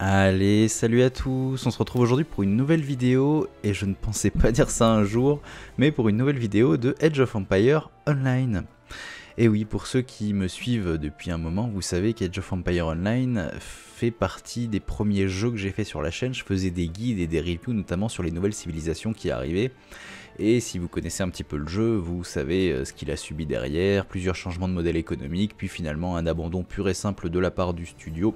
Allez, salut à tous, on se retrouve aujourd'hui pour une nouvelle vidéo, et je ne pensais pas dire ça un jour, mais pour une nouvelle vidéo de Edge of Empire Online. Et oui, pour ceux qui me suivent depuis un moment, vous savez qu'Edge of Empire Online fait partie des premiers jeux que j'ai fait sur la chaîne, je faisais des guides et des reviews notamment sur les nouvelles civilisations qui arrivaient, et si vous connaissez un petit peu le jeu, vous savez euh, ce qu'il a subi derrière, plusieurs changements de modèle économique, puis finalement un abandon pur et simple de la part du studio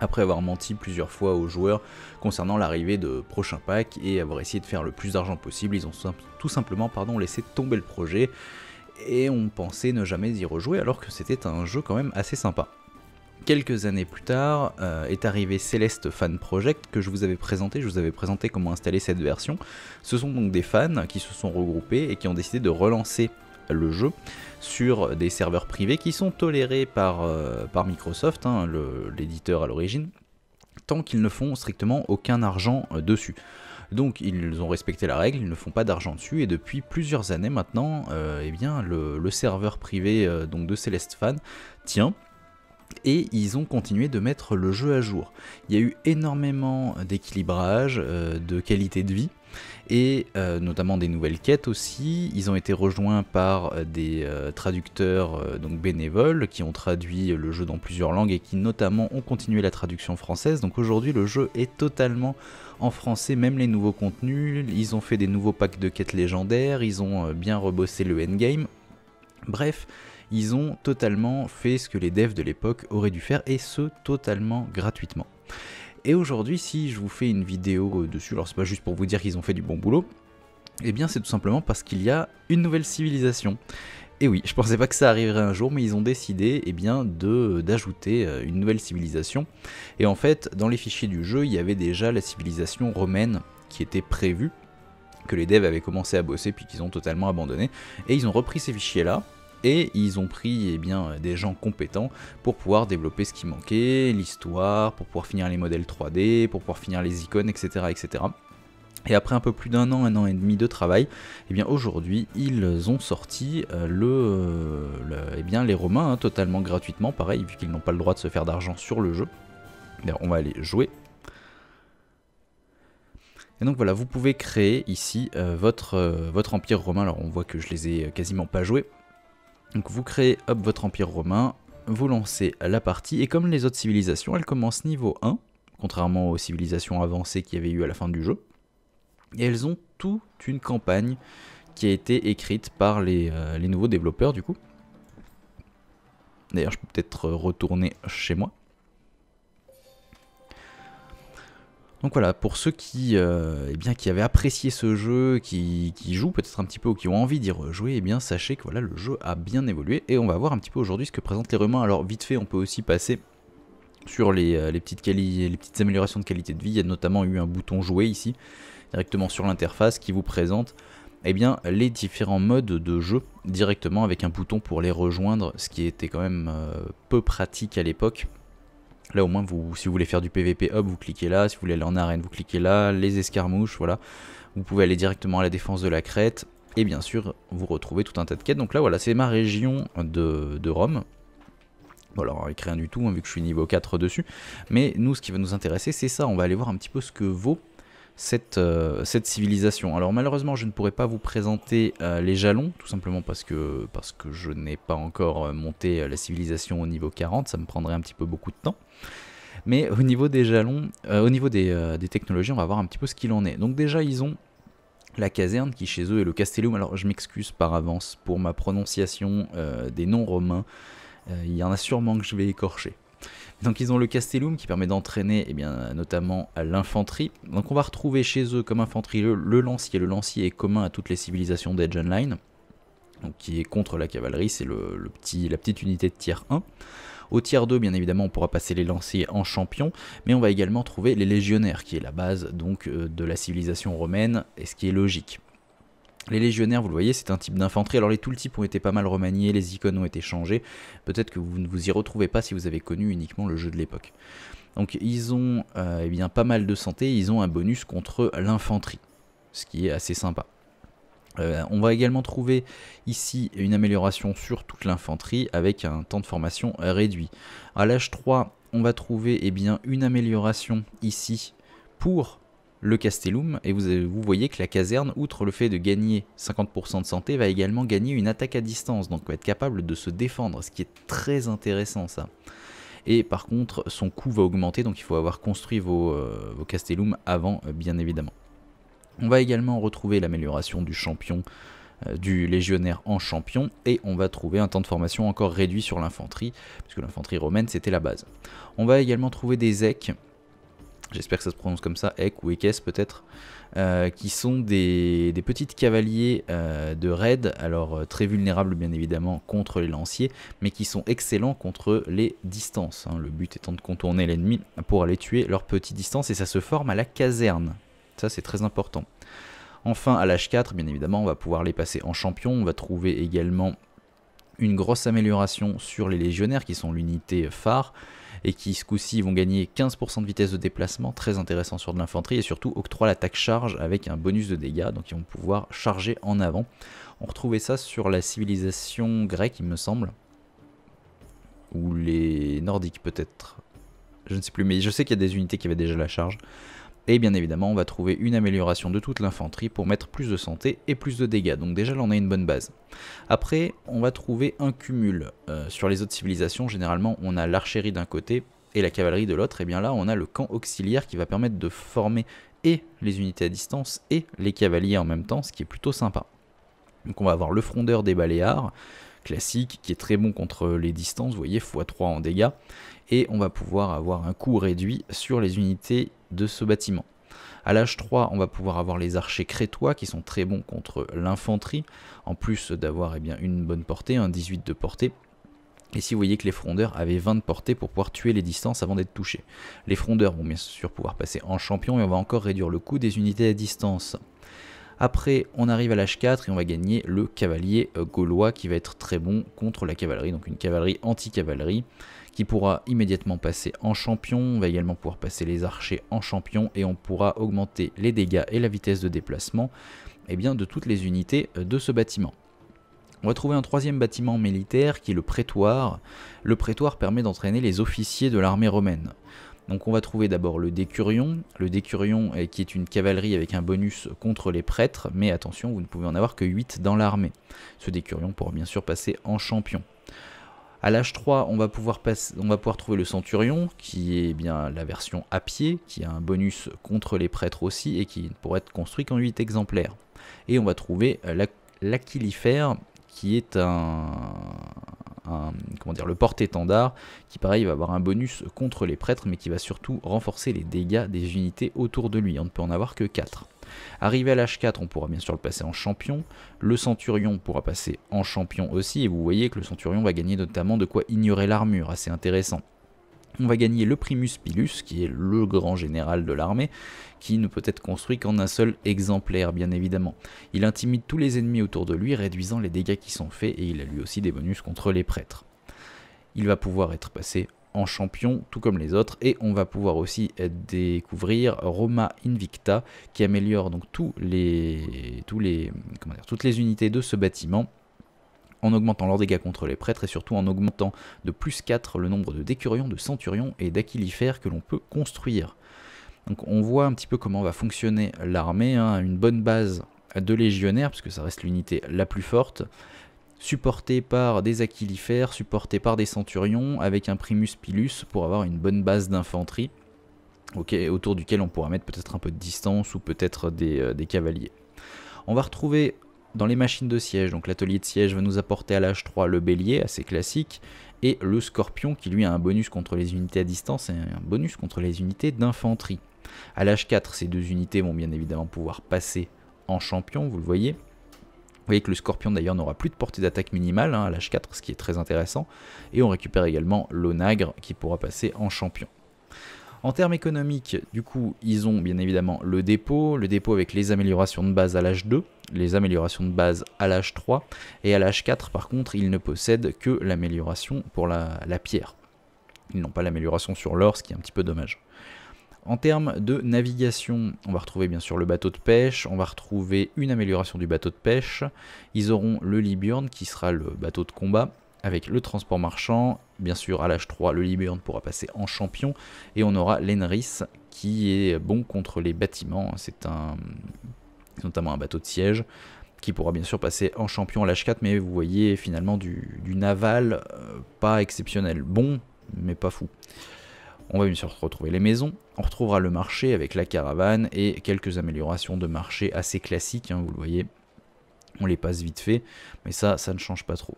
après avoir menti plusieurs fois aux joueurs concernant l'arrivée de prochains packs et avoir essayé de faire le plus d'argent possible, ils ont tout simplement laissé tomber le projet et on pensait ne jamais y rejouer alors que c'était un jeu quand même assez sympa. Quelques années plus tard euh, est arrivé Celeste Fan Project que je vous avais présenté, je vous avais présenté comment installer cette version. Ce sont donc des fans qui se sont regroupés et qui ont décidé de relancer le jeu sur des serveurs privés qui sont tolérés par, euh, Microsoft, hein, l'éditeur à l'origine, tant qu'ils ne font strictement aucun argent euh, dessus. Donc ils ont respecté la règle, ils ne font pas d'argent dessus, et depuis plusieurs années maintenant, euh, eh bien, le, serveur privé donc de Celeste Fan tient, et ils ont continué de mettre le jeu à jour. Il y a eu énormément d'équilibrage, de qualité de vie, et euh, notamment des nouvelles quêtes aussi. Ils ont été rejoints par euh, des euh, traducteurs donc bénévoles qui ont traduit le jeu dans plusieurs langues et qui notamment ont continué la traduction française. Donc aujourd'hui le jeu est totalement en français, même les nouveaux contenus. Ils ont fait des nouveaux packs de quêtes légendaires, ils ont bien rebossé le endgame. Bref, ils ont totalement fait ce que les devs de l'époque auraient dû faire et ce totalement gratuitement. Et aujourd'hui, si je vous fais une vidéo euh, dessus, alors c'est pas juste pour vous dire qu'ils ont fait du bon boulot, eh bien c'est tout simplement parce qu'il y a une nouvelle civilisation. Et oui, je pensais pas que ça arriverait un jour, mais ils ont décidé eh bien, de, euh, d'ajouter euh, une nouvelle civilisation. Et en fait, dans les fichiers du jeu, il y avait déjà la civilisation romaine qui était prévue, que les devs avaient commencé à bosser puis qu'ils ont totalement abandonné. Et ils ont repris ces fichiers-là, et ils ont pris eh bien, euh, des gens compétents pour pouvoir développer ce qui manquait, l'histoire, pour pouvoir finir les modèles 3D, pour pouvoir finir les icônes, etc. etc. Et après un peu plus d'un an, un an et demi de travail, eh bien aujourd'hui ils ont sorti euh, euh, le, eh bien les Romains hein, totalement gratuitement, pareil vu qu'ils n'ont pas le droit de se faire d'argent sur le jeu. on va aller jouer et donc voilà, vous pouvez créer ici votre, votre empire romain. Alors on voit que je les ai quasiment pas joués, donc vous créez votre empire romain, vous lancez la partie, et comme les autres civilisations, elles commencent niveau 1, contrairement aux civilisations avancées qu'il y avait eu à la fin du jeu. Et elles ont toute une campagne qui a été écrite par les, euh, les nouveaux développeurs du coup. D'ailleurs je peux peut-être retourner chez moi. Donc voilà, pour ceux qui, euh, eh bien, qui avaient apprécié ce jeu, qui, jouent peut-être un petit peu ou qui ont envie d'y rejouer, eh bien, sachez que voilà, le jeu a bien évolué et on va voir un petit peu aujourd'hui ce que présentent les Romains. Alors vite fait, on peut aussi passer sur les, euh, petites améliorations de qualité de vie. Il y a notamment eu un bouton jouer ici, directement sur l'interface, qui vous présente eh bien, les différents modes de jeu directement avec un bouton pour les rejoindre, ce qui était quand même euh, peu pratique à l'époque. Là au moins, vous, si vous voulez faire du PVP, hop, vous cliquez là. Si vous voulez aller en arène, vous cliquez là. Les escarmouches, voilà. Vous pouvez aller directement à la défense de la crête. Et bien sûr, vous retrouvez tout un tas de quêtes. Donc là, voilà, c'est ma région de, de Rome. Bon alors avec rien du tout, hein, vu que je suis niveau 4 dessus. Mais nous, ce qui va nous intéresser, c'est ça. On va aller voir un petit peu ce que vaut euh, cette, civilisation. Alors malheureusement, je ne pourrai pas vous présenter euh, les jalons, tout simplement parce que, parce que je n'ai pas encore euh, monté la civilisation au niveau 40, ça me prendrait un petit peu beaucoup de temps. Mais au niveau des jalons, au niveau des, des, technologies, on va voir un petit peu ce qu'il en est. Donc déjà, ils ont la caserne qui chez eux est le Castellum. Alors je m'excuse par avance pour ma prononciation des noms romains. Il y en a sûrement que je vais écorcher. Donc ils ont le castellum qui permet d'entraîner eh notamment à l'infanterie. Donc on va retrouver chez eux comme infanterie le, lancier. Le lancier est commun à toutes les civilisations d'Edge Online, donc qui est contre la cavalerie, c'est le, petit, la petite unité de tiers 1. Au tiers 2, bien évidemment, on pourra passer les lanciers en champion, mais on va également trouver les légionnaires, qui est la base donc euh, de la civilisation romaine, et ce qui est logique. Les légionnaires, vous le voyez, c'est un type d'infanterie. Alors les tooltips ont été pas mal remaniés, les icônes ont été changées. Peut-être que vous ne vous y retrouvez pas si vous avez connu uniquement le jeu de l'époque. Donc ils ont euh, eh bien, pas mal de santé, ils ont un bonus contre l'infanterie, ce qui est assez sympa. Euh, on va également trouver ici une amélioration sur toute l'infanterie avec un temps de formation réduit. À l'âge 3, on va trouver eh bien, une amélioration ici pour le Castellum, et vous, voyez que la caserne, outre le fait de gagner 50% de santé, va également gagner une attaque à distance, donc va être capable de se défendre, ce qui est très intéressant ça. Et par contre, son coût va augmenter, donc il faut avoir construit vos, euh, Castellum avant, euh, bien évidemment. On va également retrouver l'amélioration du champion, euh, du légionnaire en champion, et on va trouver un temps de formation encore réduit sur l'infanterie, puisque l'infanterie romaine c'était la base. On va également trouver des Ec j'espère que ça se prononce comme ça, Ek ou Ekes peut-être, euh, qui sont des, des petites cavaliers euh, de raid, alors euh, très vulnérables bien évidemment contre les lanciers, mais qui sont excellents contre les distances. Hein. le but étant de contourner l'ennemi pour aller tuer leur petite distance, et ça se forme à la caserne. Ça c'est très important. Enfin, à l'âge 4, bien évidemment, on va pouvoir les passer en champion. On va trouver également une grosse amélioration sur les légionnaires qui sont l'unité phare et qui ce coup-ci vont gagner 15% de vitesse de déplacement, très intéressant sur de l'infanterie, et surtout octroient l'attaque charge avec un bonus de dégâts, donc ils vont pouvoir charger en avant. On retrouvait ça sur la civilisation grecque, il me semble, ou les nordiques peut-être, je ne sais plus, mais je sais qu'il y a des unités qui avaient déjà la charge. Et bien évidemment, on va trouver une amélioration de toute l'infanterie pour mettre plus de santé et plus de dégâts. Donc déjà, là, on a une bonne base. Après, on va trouver un cumul. Euh, sur les autres civilisations, généralement, on a l'archerie d'un côté et la cavalerie de l'autre. Et bien là, on a le camp auxiliaire qui va permettre de former et les unités à distance et les cavaliers en même temps, ce qui est plutôt sympa. Donc on va avoir le frondeur des baléares, classique, qui est très bon contre les distances, vous voyez, x3 en dégâts. Et on va pouvoir avoir un coût réduit sur les unités de ce bâtiment. À l'âge 3, on va pouvoir avoir les archers crétois qui sont très bons contre l'infanterie, en plus d'avoir eh une bonne portée, un 18 de portée. Et si vous voyez que les frondeurs avaient 20 de portée pour pouvoir tuer les distances avant d'être touchés. Les frondeurs vont bien sûr pouvoir passer en champion et on va encore réduire le coût des unités à distance. Après, on arrive à l'âge 4 et on va gagner le cavalier gaulois qui va être très bon contre la cavalerie, donc une cavalerie anti-cavalerie qui pourra immédiatement passer en champion. On va également pouvoir passer les archers en champion et on pourra augmenter les dégâts et la vitesse de déplacement eh bien, de toutes les unités euh, de ce bâtiment. On va trouver un troisième bâtiment militaire qui est le prétoire. Le prétoire permet d'entraîner les officiers de l'armée romaine. Donc on va trouver d'abord le décurion, le décurion euh, qui est une cavalerie avec un bonus contre les prêtres, mais attention, vous ne pouvez en avoir que 8 dans l'armée. Ce décurion pourra bien sûr passer en champion. À l'âge 3, on va, pouvoir trouver le centurion, qui est bien la version à pied, qui a un bonus contre les prêtres aussi, et qui ne pourrait être construit qu'en 8 exemplaires. Et on va trouver euh, l'aquilifère, qui est un, comment dire, le porte-étendard, qui pareil va avoir un bonus contre les prêtres, mais qui va surtout renforcer les dégâts des unités autour de lui. On ne peut en avoir que 4. Arrivé à l'H4, on pourra bien sûr le passer en champion. Le Centurion pourra passer en champion aussi. Et vous voyez que le Centurion va gagner notamment de quoi ignorer l'armure. Assez intéressant. On va gagner le Primus Pilus, qui est le grand général de l'armée, qui ne peut être construit qu'en un seul exemplaire, bien évidemment. Il intimide tous les ennemis autour de lui, réduisant les dégâts qui sont faits, et il a lui aussi des bonus contre les prêtres. Il va pouvoir être passé en champion, tout comme les autres. Et on va pouvoir aussi découvrir Roma Invicta, qui améliore donc tous les, tous les, comment dire, toutes les unités de ce bâtiment en augmentant leurs dégâts contre les prêtres et surtout en augmentant de plus 4 le nombre de décurions, de centurions et d'aquilifères que l'on peut construire. Donc on voit un petit peu comment va fonctionner l'armée, hein. une bonne base de légionnaires, puisque ça reste l'unité la plus forte, supporté par des aquilifères, supporté par des centurions, avec un primus pilus pour avoir une bonne base d'infanterie, autour duquel on pourra mettre peut-être un peu de distance ou peut-être des, euh, des cavaliers. On va retrouver dans les machines de siège, donc l'atelier de siège va nous apporter à l'âge 3 le bélier, assez classique, et le scorpion qui lui a un bonus contre les unités à distance et un bonus contre les unités d'infanterie. À l'âge 4, ces deux unités vont bien évidemment pouvoir passer en champion, vous le voyez. Vous voyez que le scorpion d'ailleurs n'aura plus de portée d'attaque minimale hein, à l'âge 4, ce qui est très intéressant. Et on récupère également l'onagre qui pourra passer en champion. En termes économiques, du coup, ils ont bien évidemment le dépôt, le dépôt avec les améliorations de base à l'âge 2, les améliorations de base à l'âge 3, et à l'âge 4, par contre, ils ne possèdent que l'amélioration pour la, la, pierre. Ils n'ont pas l'amélioration sur l'or, ce qui est un petit peu dommage. En termes de navigation, on va retrouver bien sûr le bateau de pêche, on va retrouver une amélioration du bateau de pêche. Ils auront le Liburn qui sera le bateau de combat avec le transport marchand. Bien sûr, à l'âge 3, le Liburn pourra passer en champion. Et on aura l'Enris qui est bon contre les bâtiments. C'est un notamment un bateau de siège qui pourra bien sûr passer en champion à l'âge 4. Mais vous voyez finalement du, naval euh, pas exceptionnel. Bon, mais pas fou. On va bien sûr retrouver les maisons, on retrouvera le marché avec la caravane et quelques améliorations de marché assez classiques, hein, vous le voyez, on les passe vite fait, mais ça, ça ne change pas trop.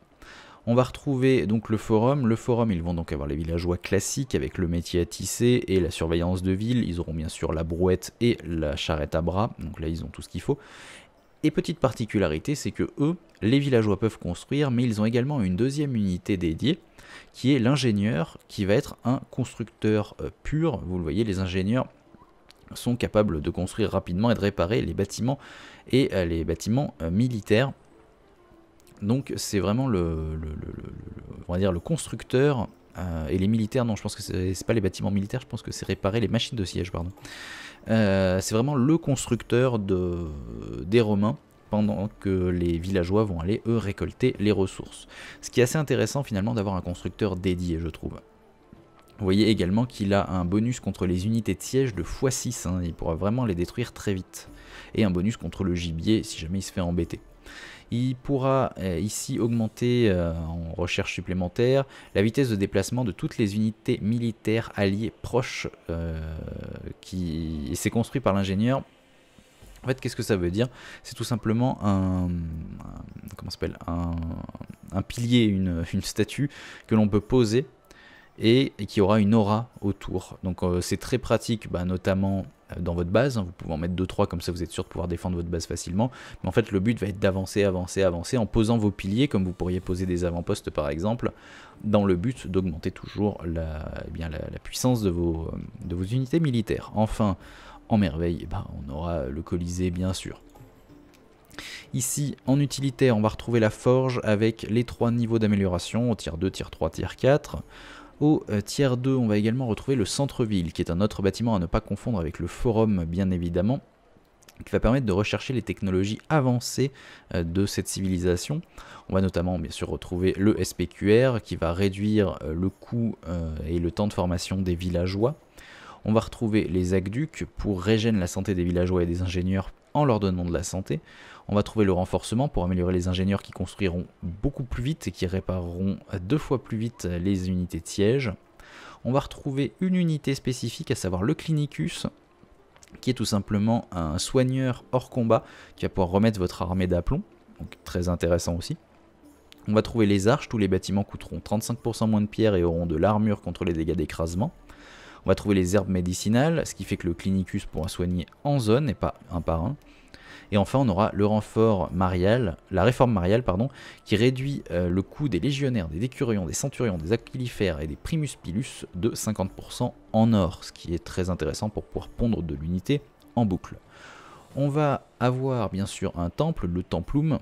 On va retrouver donc le forum. Le forum, ils vont donc avoir les villageois classiques avec le métier à tisser et la surveillance de ville. Ils auront bien sûr la brouette et la charrette à bras. Donc là, ils ont tout ce qu'il faut. Et petite particularité, c'est que eux, les villageois peuvent construire, mais ils ont également une deuxième unité dédiée qui est l'ingénieur qui va être un constructeur euh, pur. Vous le voyez, les ingénieurs sont capables de construire rapidement et de réparer les bâtiments et euh, les bâtiments euh, militaires. Donc c'est vraiment le, dire le constructeur et les militaires, non je pense que c'est pas les bâtiments militaires, je pense que c'est réparer les machines de siège, pardon. c'est vraiment le constructeur des Romains pendant que les villageois vont aller, eux, récolter les ressources. Ce qui est assez intéressant finalement d'avoir un constructeur dédié, je trouve. Vous voyez également qu'il a un bonus contre les unités de siège de x6, hein, il pourra vraiment les détruire très vite. Et un bonus contre le gibier si jamais il se fait embêter. Il pourra euh, ici augmenter euh, en recherche supplémentaire la vitesse de déplacement de toutes les unités militaires alliées proches euh, qui s'est construit par l'ingénieur en fait, qu'est-ce que ça veut dire C'est tout simplement un, comment un, pilier, une, statue que l'on peut poser et, qui aura une aura autour. Donc euh, c'est très pratique, bah, notamment euh, dans votre base. Hein, vous pouvez en mettre 2-3, comme ça vous êtes sûr de pouvoir défendre votre base facilement. Mais en fait, le but va être d'avancer, avancer, avancer en posant vos piliers, comme vous pourriez poser des avant-postes par exemple, dans le but d'augmenter toujours la, eh bien, puissance de vos, euh, de vos unités militaires. Enfin, en merveille, eh ben, on aura le Colisée bien sûr. Ici, en utilitaire, on va retrouver la forge avec les trois niveaux d'amélioration, au tiers 2, tiers 3, tiers 4. Au euh, tiers 2, on va également retrouver le centre-ville, qui est un autre bâtiment à ne pas confondre avec le forum, bien évidemment, qui va permettre de rechercher les technologies avancées euh, de cette civilisation. On va notamment, bien sûr, retrouver le SPQR, qui va réduire euh, le coût et le temps de formation des villageois. On va retrouver les aqueducs pour régénérer la santé des villageois et des ingénieurs en leur donnant de la santé. On va trouver le renforcement pour améliorer les ingénieurs qui construiront beaucoup plus vite et qui répareront deux fois plus vite les unités de siège. On va retrouver une unité spécifique, à savoir le clinicus, qui est tout simplement un soigneur hors combat qui va pouvoir remettre votre armée d'aplomb. Donc très intéressant aussi. On va trouver les arches, tous les bâtiments coûteront 35% moins de pierre et auront de l'armure contre les dégâts d'écrasement. On va trouver les herbes médicinales, ce qui fait que le clinicus pourra soigner en zone et pas un par un. Et enfin, on aura le renfort marial, la réforme mariale, pardon, qui réduit euh, le coût des légionnaires, des décurions, des centurions, des aquilifères et des primus pilus de 50% en or, ce qui est très intéressant pour pouvoir pondre de l'unité en boucle. On va avoir bien sûr un temple, le templum,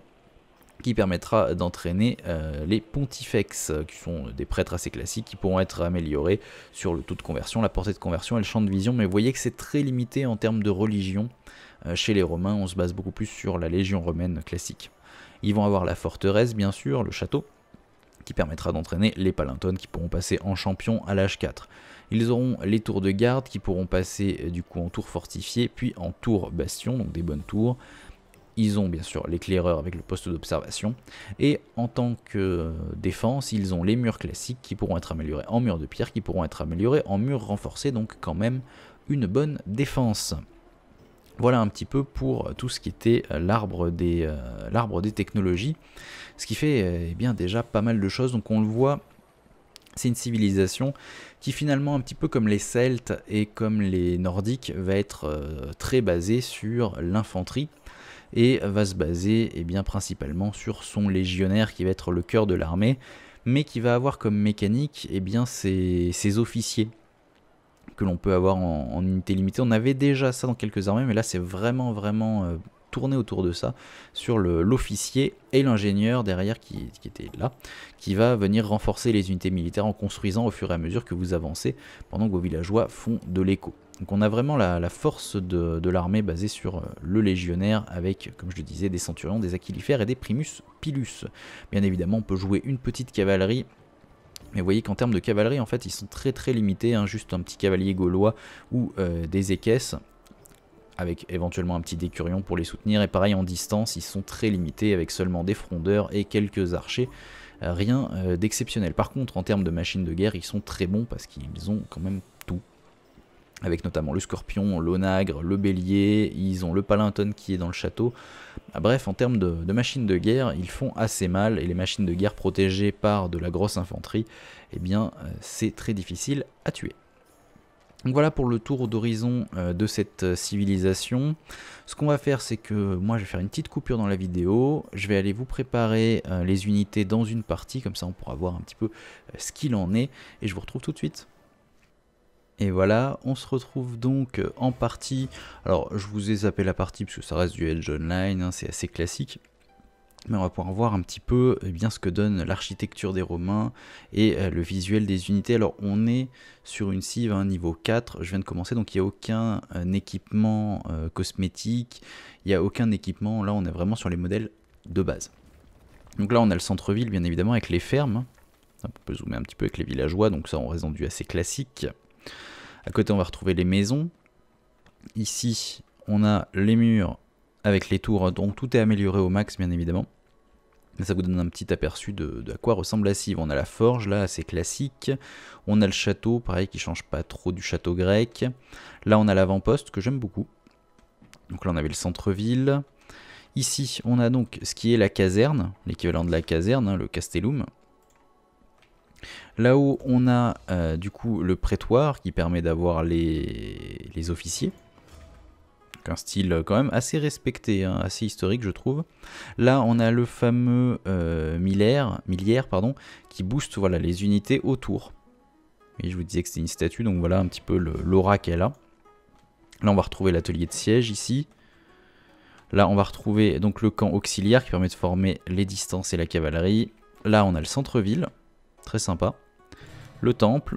qui permettra d'entraîner euh, les pontifex, euh, qui sont des prêtres assez classiques, qui pourront être améliorés sur le taux de conversion, la portée de conversion et le champ de vision, mais vous voyez que c'est très limité en termes de religion. Euh, chez les Romains, on se base beaucoup plus sur la légion romaine classique. Ils vont avoir la forteresse, bien sûr, le château, qui permettra d'entraîner les Palintones, qui pourront passer en champion à l'âge 4. Ils auront les tours de garde, qui pourront passer du coup en tour fortifié, puis en tour bastion, donc des bonnes tours, ils ont bien sûr l'éclaireur avec le poste d'observation, et en tant que euh, défense, ils ont les murs classiques qui pourront être améliorés en murs de pierre, qui pourront être améliorés en murs renforcés, donc quand même une bonne défense. Voilà un petit peu pour euh, tout ce qui était euh, l'arbre des, technologies, ce qui fait eh bien déjà pas mal de choses, donc on le voit c'est une civilisation qui finalement, un petit peu comme les Celtes et comme les Nordiques, va être très basée sur l'infanterie et va se baser et eh bien, principalement sur son légionnaire qui va être le cœur de l'armée, mais qui va avoir comme mécanique eh bien, ses, officiers que l'on peut avoir en, unité limitée. On avait déjà ça dans quelques armées, mais là c'est vraiment vraiment euh, tourné autour de ça, sur l'officier et l'ingénieur derrière qui, qui, était là, qui va venir renforcer les unités militaires en construisant au fur et à mesure que vous avancez, pendant que vos villageois font de l'écho. Donc on a vraiment la, force de, l'armée basée sur euh, le légionnaire avec, comme je le disais, des centurions, des aquilifères et des primus pilus. Bien évidemment, on peut jouer une petite cavalerie mais vous voyez qu'en termes de cavalerie, en fait, ils sont très très limités. Hein. juste un petit cavalier gaulois ou euh, des équesses avec éventuellement un petit décurion pour les soutenir. Et pareil, en distance, ils sont très limités avec seulement des frondeurs et quelques archers. Euh, rien d'exceptionnel. Par contre, en termes de machines de guerre, ils sont très bons parce qu'ils ont quand même avec notamment le scorpion, l'onagre, le bélier, ils ont le palinton qui est dans le château. Ah, bref, en termes de, machines de guerre, ils font assez mal, et les machines de guerre protégées par de la grosse infanterie, eh bien, euh, c'est très difficile à tuer. Donc voilà pour le tour d'horizon euh, de cette euh, civilisation. Ce qu'on va faire, c'est que moi, je vais faire une petite coupure dans la vidéo. Je vais aller vous préparer les unités dans une partie, comme ça on pourra voir un petit peu ce qu'il en est, et je vous retrouve tout de suite. Et voilà, on se retrouve donc euh, en partie. Alors, je vous ai zappé la partie parce que ça reste du Edge Online, hein, c'est assez classique. Mais on va pouvoir voir un petit peu eh bien, ce que donne l'architecture des Romains et euh, le visuel des unités. Alors, on est sur une cive hein, niveau 4. Je viens de commencer, donc il n'y a aucun euh, équipement cosmétique. Il n'y a aucun équipement. Là, on est vraiment sur les modèles de base. Donc là, on a le centre-ville, bien évidemment, avec les fermes. On peut zoomer un petit peu avec les villageois, donc ça, on reste dans du assez classique. À côté, on va retrouver les maisons. Ici, on a les murs avec les tours, donc tout est amélioré au max, bien évidemment. Mais ça vous donne un petit aperçu de, à quoi ressemble la cive. On a la forge, là, assez classique. On a le château, pareil, qui change pas trop du château grec. Là, on a l'avant-poste, que j'aime beaucoup. Donc là, on avait le centre-ville. Ici, on a donc ce qui est la caserne, l'équivalent de la caserne, hein, le castellum. Là-haut, on a euh, du coup le prétoire qui permet d'avoir les, officiers. un style euh, quand même assez respecté, hein, assez historique je trouve. Là, on a le fameux euh, millière, pardon, qui booste voilà, les unités autour. Et je vous disais que c'était une statue, donc voilà un petit peu l'aura qu'elle a. Là, on va retrouver l'atelier de siège ici. Là, on va retrouver donc le camp auxiliaire qui permet de former les distances et la cavalerie. Là, on a le centre-ville, très sympa le temple,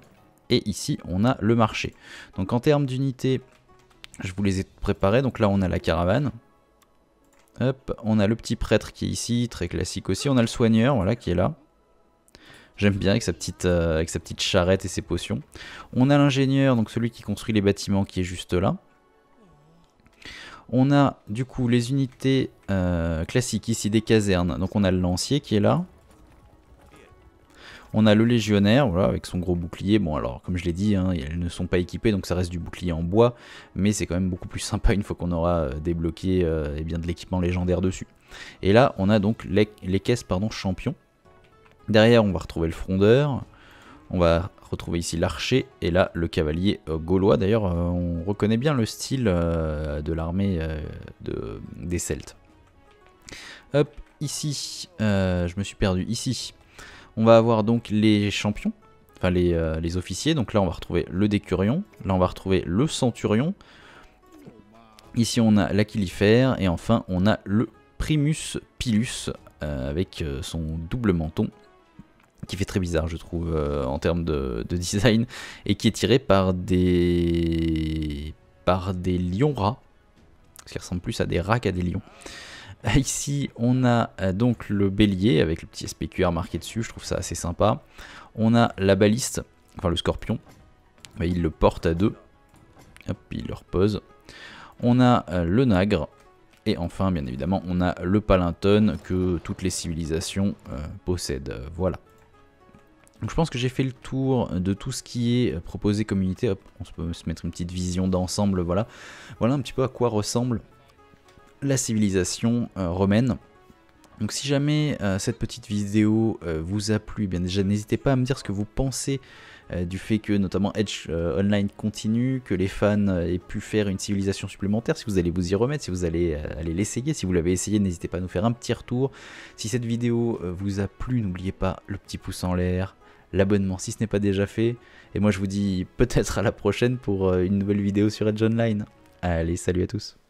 et ici on a le marché. Donc en termes d'unités, je vous les ai préparées, donc là on a la caravane. Hop, on a le petit prêtre qui est ici, très classique aussi, on a le soigneur, voilà, qui est là. J'aime bien avec sa, petite, euh, avec sa petite charrette et ses potions. On a l'ingénieur, donc celui qui construit les bâtiments qui est juste là. On a du coup les unités euh, classiques ici des casernes. Donc on a le lancier qui est là. On a le légionnaire, voilà, avec son gros bouclier. Bon, alors, comme je l'ai dit, hein, elles ne sont pas équipées, donc ça reste du bouclier en bois, mais c'est quand même beaucoup plus sympa une fois qu'on aura euh, débloqué euh, eh bien, de l'équipement légendaire dessus. Et là, on a donc les, caisses pardon, champions. Derrière, on va retrouver le frondeur. On va retrouver ici l'archer et là le cavalier euh, gaulois. D'ailleurs, on reconnaît bien le style de l'armée des Celtes. Hop, ici, je me suis perdu. Ici, on va avoir donc les champions, enfin les, euh, les officiers. Donc là, on va retrouver le décurion. Là, on va retrouver le centurion. Ici, on a l'aquilifère. Et enfin, on a le primus pilus euh, avec euh, son double menton qui fait très bizarre je trouve en termes de, de, design et qui est tiré par des par des lions rats parce qui ressemble plus à des rats qu'à des lions Ici, on a euh, donc le bélier avec le petit SPQR marqué dessus, je trouve ça assez sympa. On a la baliste, enfin le scorpion, il le porte à deux. Hop, il le repose. On a euh, le nagre. Et enfin, bien évidemment, on a le palinton que toutes les civilisations euh, possèdent. Voilà. Donc je pense que j'ai fait le tour de tout ce qui est proposé comme Hop, on peut se mettre une petite vision d'ensemble. Voilà. voilà un petit peu à quoi ressemble la civilisation euh, romaine. Donc si jamais euh, cette petite vidéo euh, vous a plu, eh bien déjà n'hésitez pas à me dire ce que vous pensez du fait que notamment Edge Online continue, que les fans aient pu faire une civilisation supplémentaire, si vous allez vous y remettre, si vous allez l'essayer, si vous l'avez essayé, n'hésitez pas à nous faire un petit retour. Si cette vidéo vous a plu, n'oubliez pas le petit pouce en l'air, l'abonnement si ce n'est pas déjà fait, et moi je vous dis peut-être à la prochaine pour une nouvelle vidéo sur Edge Online. Allez, salut à tous